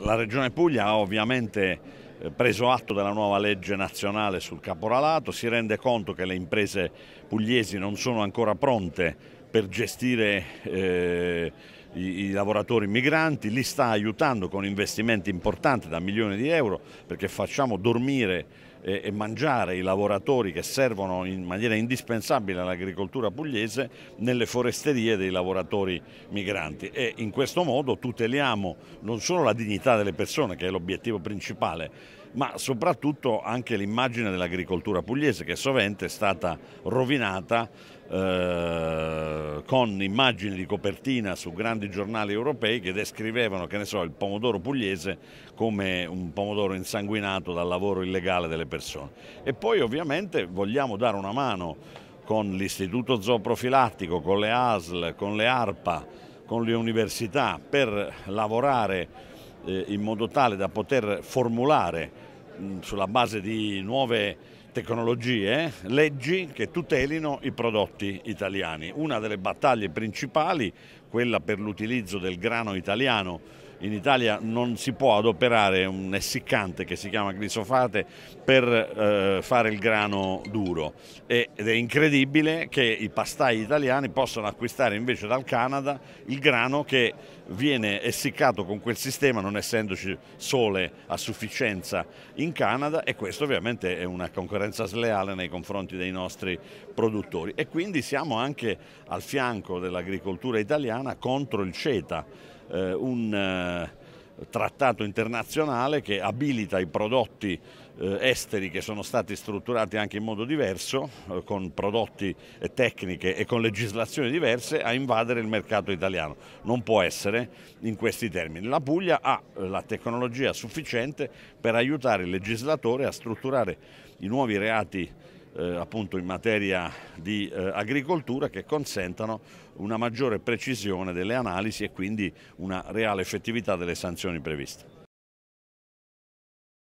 La Regione Puglia ha ovviamente eh, preso atto della nuova legge nazionale sul caporalato, si rende conto che le imprese pugliesi non sono ancora pronte per gestire eh, i, i, lavoratori migranti, li sta aiutando con investimenti importanti da milioni di euro perché facciamo dormire e mangiare i lavoratori che servono in maniera indispensabile all'agricoltura pugliese nelle foresterie dei lavoratori migranti e in questo modo tuteliamo non solo la dignità delle persone che è l'obiettivo principale ma soprattutto anche l'immagine dell'agricoltura pugliese che sovente è stata rovinata eh, con immagini di copertina su grandi giornali europei che descrivevano che ne so, il pomodoro pugliese come un pomodoro insanguinato dal lavoro illegale delle persone. E poi ovviamente vogliamo dare una mano con l'istituto zooprofilattico, con le ASL, con le ARPA, con le università per lavorare eh, in modo tale da poter formulare sulla base di nuove tecnologie, leggi che tutelino i prodotti italiani. Una delle battaglie principali, quella per l'utilizzo del grano italiano in Italia non si può adoperare un essiccante che si chiama glisofate per eh, fare il grano duro ed è incredibile che i pastai italiani possano acquistare invece dal Canada il grano che viene essiccato con quel sistema non essendoci sole a sufficienza in Canada e questo ovviamente è una concorrenza sleale nei confronti dei nostri produttori e quindi siamo anche al fianco dell'agricoltura italiana contro il CETA eh, un eh, trattato internazionale che abilita i prodotti eh, esteri che sono stati strutturati anche in modo diverso, eh, con prodotti e tecniche e con legislazioni diverse, a invadere il mercato italiano. Non può essere in questi termini. La Puglia ha la tecnologia sufficiente per aiutare il legislatore a strutturare i nuovi reati eh, appunto in materia di eh, agricoltura che consentano una maggiore precisione delle analisi e quindi una reale effettività delle sanzioni previste.